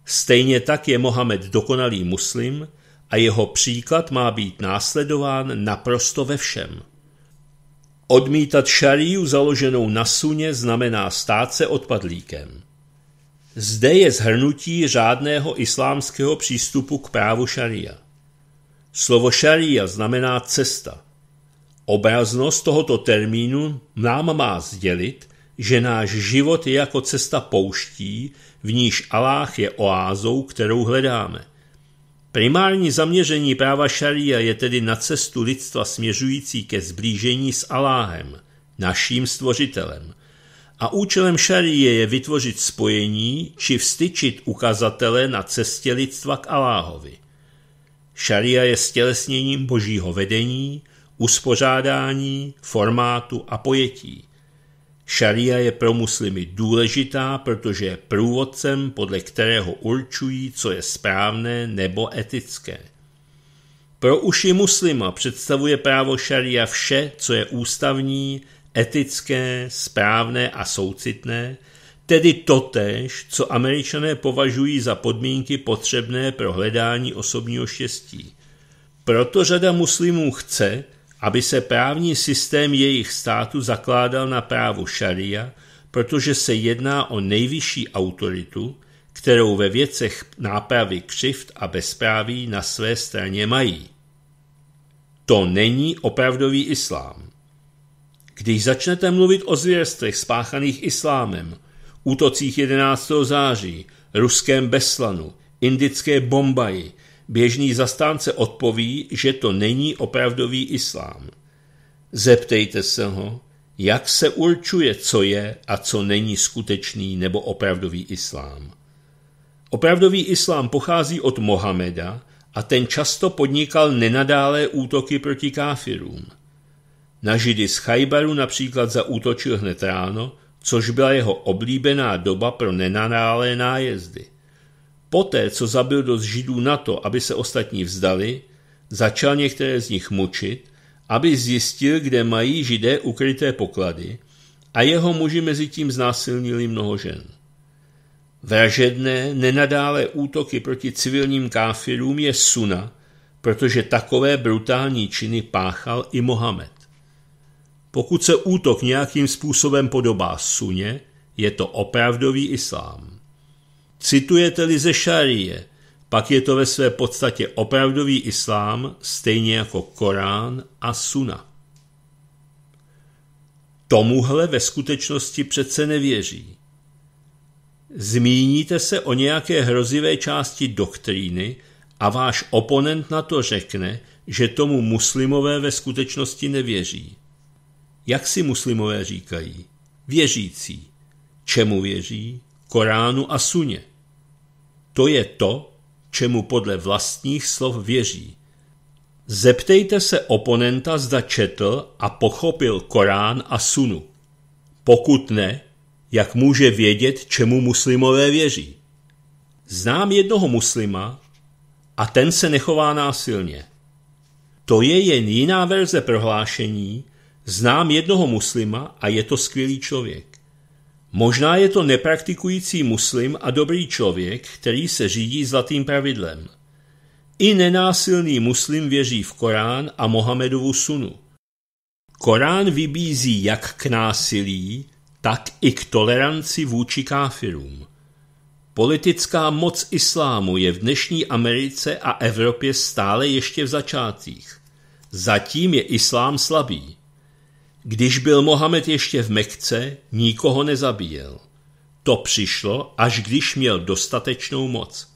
Stejně tak je Mohamed dokonalý muslim a jeho příklad má být následován naprosto ve všem. Odmítat šariu založenou na suně znamená stát se odpadlíkem. Zde je zhrnutí řádného islámského přístupu k právu šaria. Slovo šaria znamená cesta. Obraznost tohoto termínu nám má sdělit, že náš život je jako cesta pouští, v níž Aláh je oázou, kterou hledáme. Primární zaměření práva šaria je tedy na cestu lidstva směřující ke zblížení s Aláhem, naším stvořitelem. A účelem šarie je vytvořit spojení či vstyčit ukazatele na cestě lidstva k Aláhovi. Šaria je stělesněním božího vedení, uspořádání, formátu a pojetí. Šaria je pro muslimy důležitá, protože je průvodcem, podle kterého určují, co je správné nebo etické. Pro uši muslima představuje právo šaria vše, co je ústavní, etické, správné a soucitné – tedy totéž, co američané považují za podmínky potřebné pro hledání osobního štěstí. Proto řada muslimů chce, aby se právní systém jejich státu zakládal na právu šaria, protože se jedná o nejvyšší autoritu, kterou ve věcech nápravy křivt a bezpráví na své straně mají. To není opravdový islám. Když začnete mluvit o zvěrstvech spáchaných islámem, útocích 11. září, ruském Beslanu, indické Bombaji, běžný zastánce odpoví, že to není opravdový islám. Zeptejte se ho, jak se určuje, co je a co není skutečný nebo opravdový islám. Opravdový islám pochází od Mohameda a ten často podnikal nenadálé útoky proti káfirům. Na židy z Chajbaru například zaútočil hned ráno což byla jeho oblíbená doba pro nenanálé nájezdy. Poté, co zabil dost židů na to, aby se ostatní vzdali, začal některé z nich mučit, aby zjistil, kde mají židé ukryté poklady a jeho muži mezi tím znásilnili mnoho žen. Vražedné, nenadále útoky proti civilním káfirům je suna, protože takové brutální činy páchal i Mohamed. Pokud se útok nějakým způsobem podobá suně, je to opravdový islám. Citujete-li ze šarie, pak je to ve své podstatě opravdový islám, stejně jako Korán a Suna. Tomuhle ve skutečnosti přece nevěří. Zmíníte se o nějaké hrozivé části doktríny a váš oponent na to řekne, že tomu muslimové ve skutečnosti nevěří. Jak si muslimové říkají? Věřící. Čemu věří? Koránu a suně. To je to, čemu podle vlastních slov věří. Zeptejte se oponenta, zda četl a pochopil Korán a sunu. Pokud ne, jak může vědět, čemu muslimové věří? Znám jednoho muslima a ten se nechová násilně. To je jen jiná verze prohlášení, Znám jednoho muslima a je to skvělý člověk. Možná je to nepraktikující muslim a dobrý člověk, který se řídí zlatým pravidlem. I nenásilný muslim věří v Korán a Mohamedovu sunu. Korán vybízí jak k násilí, tak i k toleranci vůči káfirům. Politická moc islámu je v dnešní Americe a Evropě stále ještě v začátcích. Zatím je islám slabý. Když byl Mohamed ještě v Mekce, nikoho nezabíjel. To přišlo, až když měl dostatečnou moc.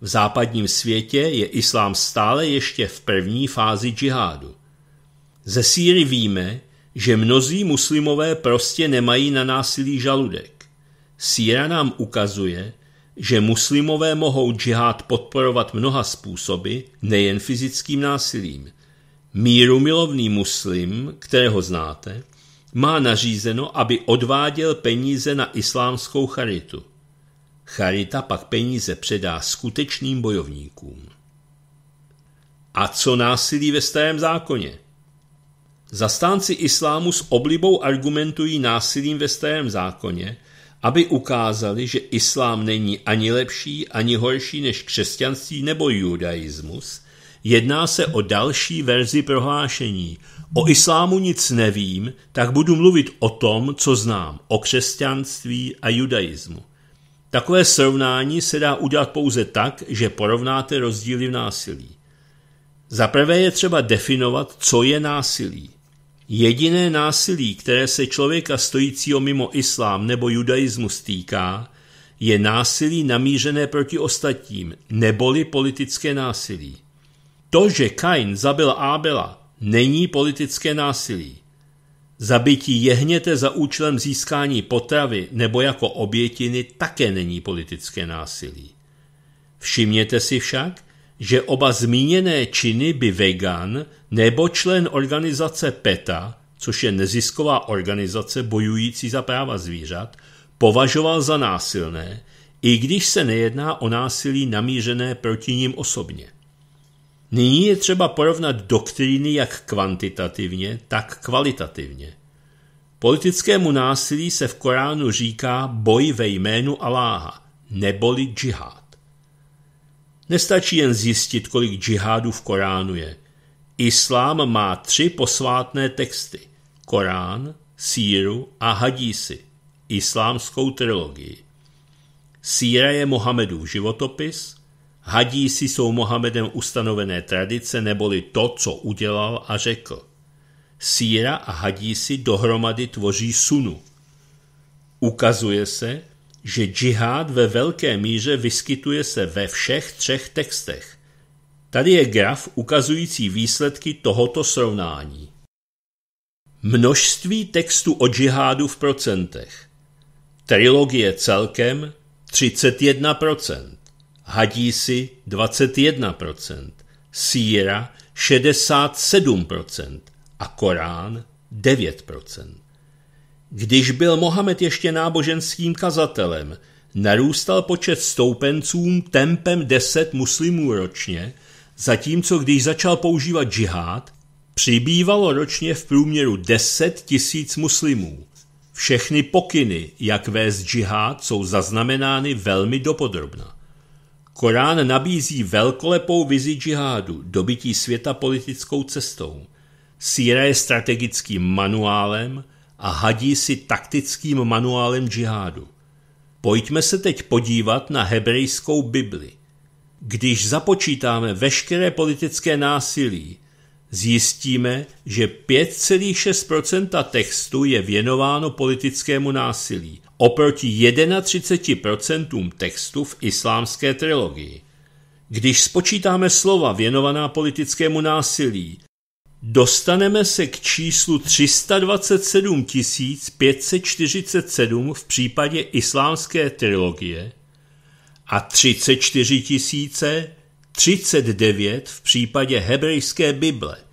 V západním světě je islám stále ještě v první fázi džihádu. Ze síry víme, že mnozí muslimové prostě nemají na násilí žaludek. Síra nám ukazuje, že muslimové mohou džihád podporovat mnoha způsoby, nejen fyzickým násilím mírumilovný muslim, kterého znáte, má nařízeno, aby odváděl peníze na islámskou charitu. Charita pak peníze předá skutečným bojovníkům. A co násilí ve starém zákoně? Zastánci islámu s oblibou argumentují násilím ve starém zákoně, aby ukázali, že islám není ani lepší, ani horší než křesťanství nebo judaismus – Jedná se o další verzi prohlášení. O islámu nic nevím, tak budu mluvit o tom, co znám, o křesťanství a judaismu. Takové srovnání se dá udělat pouze tak, že porovnáte rozdíly v násilí. Za prvé je třeba definovat, co je násilí. Jediné násilí, které se člověka stojícího mimo islám nebo judaismus týká, je násilí namířené proti ostatním, neboli politické násilí. To, že Kain zabil Ábela, není politické násilí. Zabití jehněte za účelem získání potravy nebo jako obětiny také není politické násilí. Všimněte si však, že oba zmíněné činy by vegan nebo člen organizace PETA, což je nezisková organizace bojující za práva zvířat, považoval za násilné, i když se nejedná o násilí namířené proti ním osobně. Nyní je třeba porovnat doktríny jak kvantitativně, tak kvalitativně. Politickému násilí se v Koránu říká boj ve jménu Aláha, neboli džihad. Nestačí jen zjistit, kolik džihádů v Koránu je. Islám má tři posvátné texty. Korán, Síru a Hadísy, islámskou trilogii. Síra je Mohamedův životopis, Hadísi jsou Mohamedem ustanovené tradice neboli to, co udělal a řekl. Síra a hadísi dohromady tvoří sunu. Ukazuje se, že džihád ve velké míře vyskytuje se ve všech třech textech. Tady je graf ukazující výsledky tohoto srovnání. Množství textu o džihádu v procentech. Trilogie celkem 31% hadísi 21%, síra 67% a Korán 9%. Když byl Mohamed ještě náboženským kazatelem, narůstal počet stoupencům tempem 10 muslimů ročně, zatímco když začal používat džihád, přibývalo ročně v průměru 10 tisíc muslimů. Všechny pokyny, jak vést džihád, jsou zaznamenány velmi dopodrobna. Korán nabízí velkolepou vizi džihádu, dobytí světa politickou cestou. Síra je strategickým manuálem a hadí si taktickým manuálem džihádu. Pojďme se teď podívat na hebrejskou Bibli. Když započítáme veškeré politické násilí, zjistíme, že 5,6 textu je věnováno politickému násilí, oproti 31% textu v islámské trilogii. Když spočítáme slova věnovaná politickému násilí, dostaneme se k číslu 327 547 v případě islámské trilogie a 34 039 v případě hebrejské Bible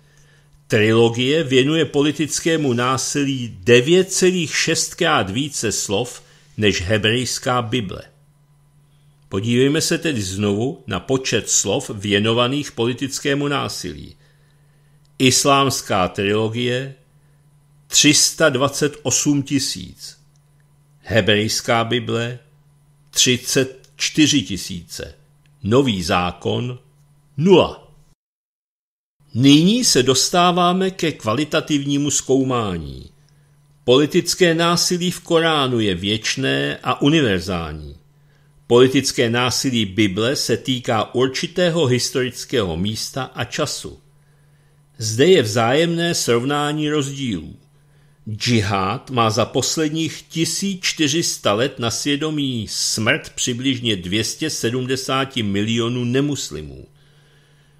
trilogie věnuje politickému násilí 9,6 krát více slov než hebrejská Bible. Podívejme se tedy znovu na počet slov věnovaných politickému násilí. Islámská trilogie 328 tisíc, hebrejská Bible 34 tisíce, nový zákon 0. Nyní se dostáváme ke kvalitativnímu zkoumání. Politické násilí v Koránu je věčné a univerzální. Politické násilí Bible se týká určitého historického místa a času. Zde je vzájemné srovnání rozdílů. Džihad má za posledních 1400 let na svědomí smrt přibližně 270 milionů nemuslimů.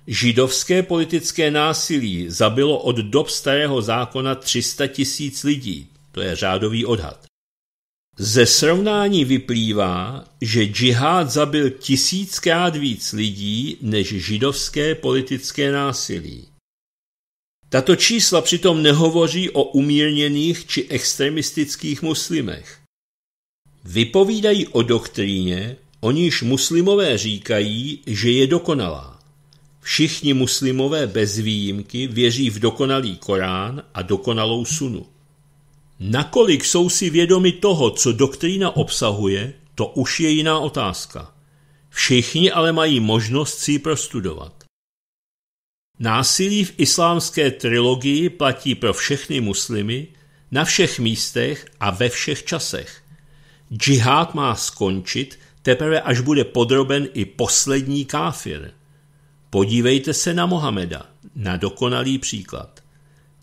Židovské politické násilí zabilo od dob starého zákona 300 tisíc lidí, to je řádový odhad. Ze srovnání vyplývá, že džihád zabil tisíckrát víc lidí než židovské politické násilí. Tato čísla přitom nehovoří o umírněných či extremistických muslimech. Vypovídají o doktríně, o níž muslimové říkají, že je dokonalá. Všichni muslimové bez výjimky věří v dokonalý Korán a dokonalou sunu. Nakolik jsou si vědomi toho, co doktrína obsahuje, to už je jiná otázka. Všichni ale mají možnost si ji prostudovat. Násilí v islámské trilogii platí pro všechny muslimy na všech místech a ve všech časech. Džihad má skončit teprve, až bude podroben i poslední káfir – Podívejte se na Mohameda, na dokonalý příklad.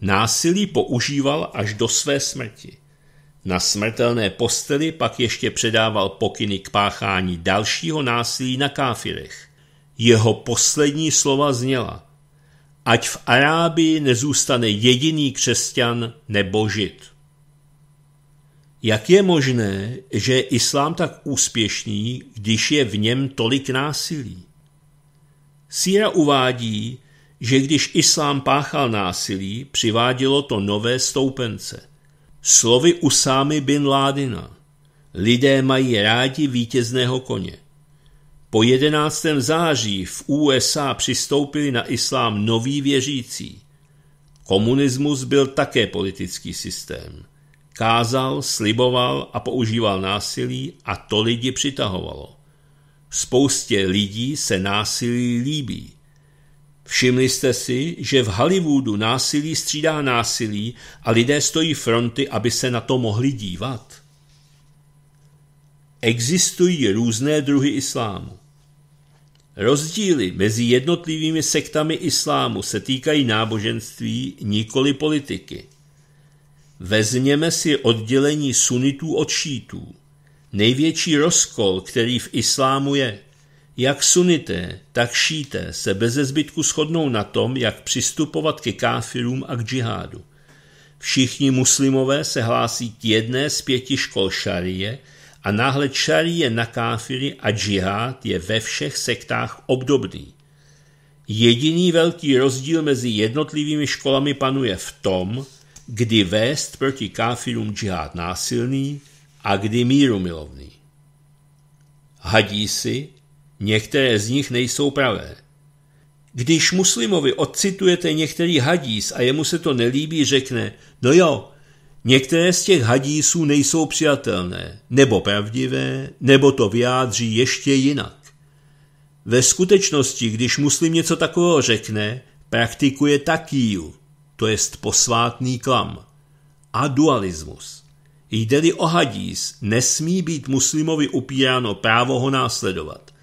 Násilí používal až do své smrti. Na smrtelné posteli pak ještě předával pokyny k páchání dalšího násilí na káfirech. Jeho poslední slova zněla Ať v Arábii nezůstane jediný křesťan nebo žid. Jak je možné, že je islám tak úspěšný, když je v něm tolik násilí? Síra uvádí, že když islám páchal násilí, přivádělo to nové stoupence. Slovy Usámy bin Ládina. Lidé mají rádi vítězného koně. Po 11. září v USA přistoupili na islám noví věřící. Komunismus byl také politický systém. Kázal, sliboval a používal násilí a to lidi přitahovalo. Spoustě lidí se násilí líbí. Všimli jste si, že v Hollywoodu násilí střídá násilí a lidé stojí fronty, aby se na to mohli dívat? Existují různé druhy islámu. Rozdíly mezi jednotlivými sektami islámu se týkají náboženství, nikoli politiky. Vezměme si oddělení sunitů od šítů. Největší rozkol, který v islámu je, jak sunité, tak šíté se bez zbytku shodnou na tom, jak přistupovat ke káfirům a k džihádu. Všichni muslimové se hlásí k jedné z pěti škol šarie a náhled šarie na káfiry a džihád je ve všech sektách obdobný. Jediný velký rozdíl mezi jednotlivými školami panuje v tom, kdy vést proti káfirům džihád násilný a kdy míru milovný. Hadí si, některé z nich nejsou pravé. Když muslimovi odcitujete některý hadís a jemu se to nelíbí, řekne, no jo, některé z těch hadísů nejsou přijatelné, nebo pravdivé, nebo to vyjádří ještě jinak. Ve skutečnosti, když muslim něco takového řekne, praktikuje takýju, to jest posvátný klam a dualismus. Jde-li o hadís, nesmí být muslimovi upíráno právo ho následovat.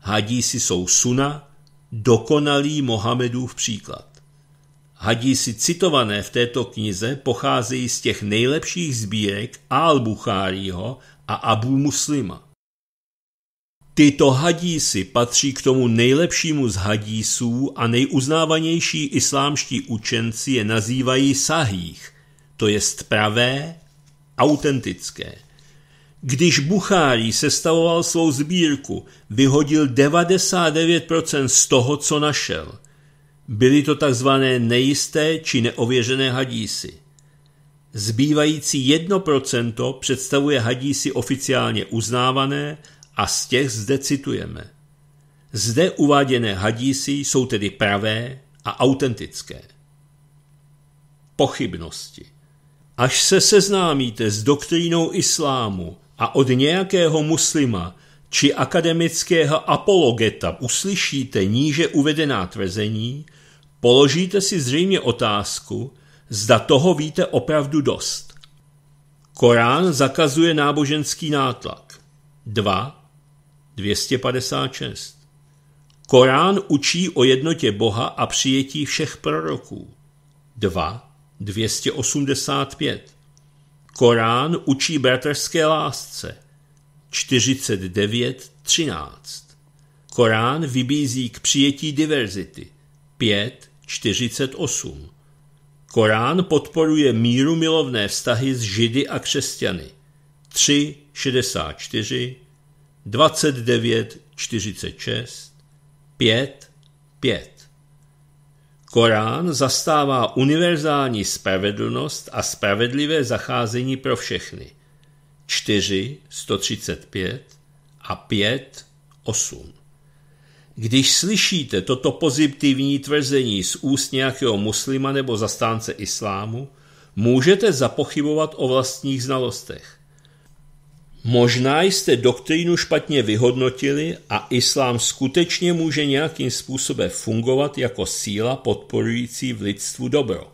Hadísi jsou suna, dokonalý Mohamedův příklad. Hadísi citované v této knize pocházejí z těch nejlepších sbírek Al-Buchárího a Abu Muslima. Tyto hadísi patří k tomu nejlepšímu z hadísů a nejuznávanější islámští učenci je nazývají sahých, to jest pravé, autentické. Když Buchárij sestavoval svou sbírku, vyhodil 99% z toho, co našel. Byly to takzvané nejisté či neověřené hadísy. Zbývající 1% představuje hadísy oficiálně uznávané a z těch zde citujeme. Zde uváděné hadísy jsou tedy pravé a autentické. Pochybnosti Až se seznámíte s doktrínou islámu a od nějakého muslima či akademického apologeta uslyšíte níže uvedená tvrzení, položíte si zřejmě otázku, zda toho víte opravdu dost. Korán zakazuje náboženský nátlak. 2. 256. Korán učí o jednotě Boha a přijetí všech proroků. 2. 285. Korán učí bratrské lásce 49.13. Korán vybízí k přijetí diverzity 5.48. Korán podporuje míru milovné vztahy s židy a křesťany 3.64, 29.46, 5.5. Korán zastává univerzální spravedlnost a spravedlivé zacházení pro všechny. 4, 135 a 5, 8. Když slyšíte toto pozitivní tvrzení z úst nějakého muslima nebo zastánce islámu, můžete zapochybovat o vlastních znalostech. Možná jste doktrínu špatně vyhodnotili a islám skutečně může nějakým způsobem fungovat jako síla podporující v lidstvu dobro.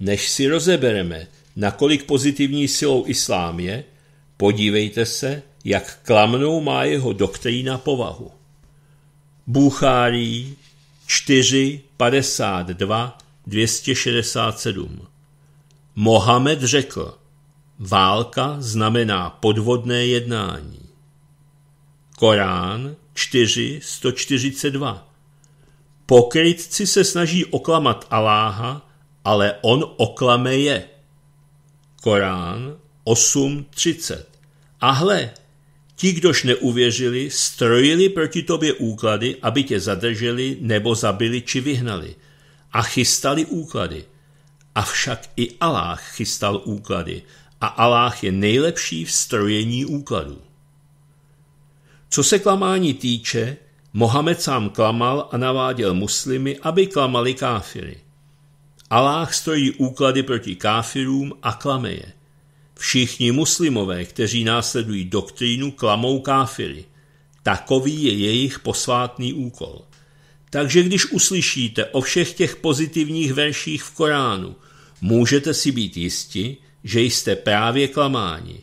Než si rozebereme, nakolik pozitivní silou islám je, podívejte se, jak klamnou má jeho doktrína povahu. Búchárý 4, 52, 267 Mohamed řekl – Válka znamená podvodné jednání. Korán 4.142 Pokrytci se snaží oklamat Aláha, ale on oklame je. Korán 8.30 A hle, ti, kdož neuvěřili, strojili proti tobě úklady, aby tě zadrželi nebo zabili či vyhnali. A chystali úklady. Avšak i Aláh chystal úklady a Aláh je nejlepší v strojení úkladů. Co se klamání týče, Mohamed sám klamal a naváděl muslimy, aby klamali káfiry. Aláh stojí úklady proti káfirům a klame je. Všichni muslimové, kteří následují doktrínu, klamou káfiry. Takový je jejich posvátný úkol. Takže když uslyšíte o všech těch pozitivních verších v Koránu, můžete si být jisti, že jste právě klamáni.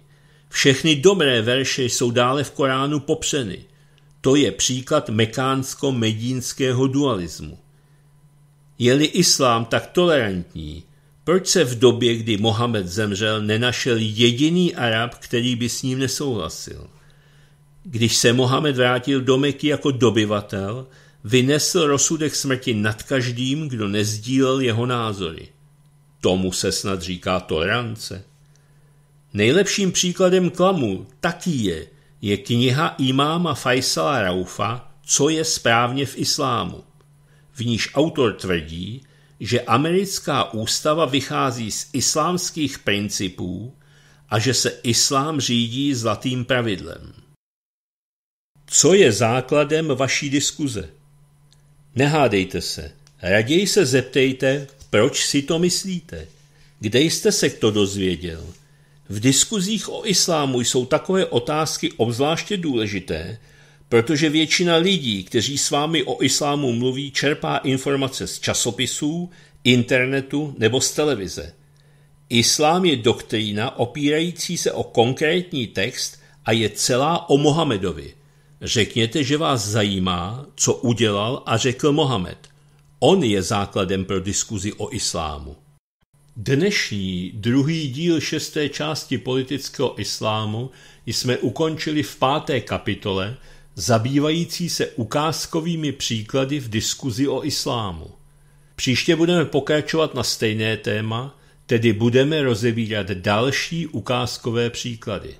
Všechny dobré verše jsou dále v Koránu popřeny. To je příklad mekánsko-medínského dualismu. Je-li islám tak tolerantní, proč se v době, kdy Mohamed zemřel, nenašel jediný Arab, který by s ním nesouhlasil? Když se Mohamed vrátil do Meky jako dobyvatel, vynesl rozsudek smrti nad každým, kdo nezdílel jeho názory. Tomu se snad říká tolerance. Nejlepším příkladem klamu taky je, je kniha imáma Faisala Raufa Co je správně v islámu. V níž autor tvrdí, že americká ústava vychází z islámských principů a že se islám řídí zlatým pravidlem. Co je základem vaší diskuze? Nehádejte se, raději se zeptejte, proč si to myslíte? Kde jste se to dozvěděl? V diskuzích o islámu jsou takové otázky obzvláště důležité, protože většina lidí, kteří s vámi o islámu mluví, čerpá informace z časopisů, internetu nebo z televize. Islám je doktrína opírající se o konkrétní text a je celá o Mohamedovi. Řekněte, že vás zajímá, co udělal a řekl Mohamed – On je základem pro diskuzi o islámu. Dnešní druhý díl šesté části politického islámu jsme ukončili v páté kapitole, zabývající se ukázkovými příklady v diskuzi o islámu. Příště budeme pokračovat na stejné téma, tedy budeme rozevírat další ukázkové příklady.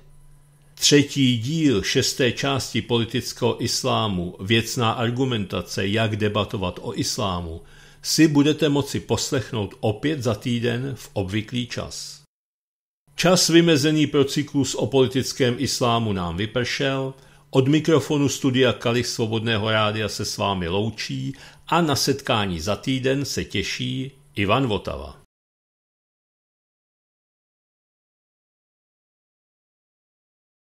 Třetí díl šesté části politického islámu, věcná argumentace, jak debatovat o islámu, si budete moci poslechnout opět za týden v obvyklý čas. Čas vymezený pro cyklus o politickém islámu nám vypršel, od mikrofonu studia Kalich Svobodného rádia se s vámi loučí a na setkání za týden se těší Ivan Votava.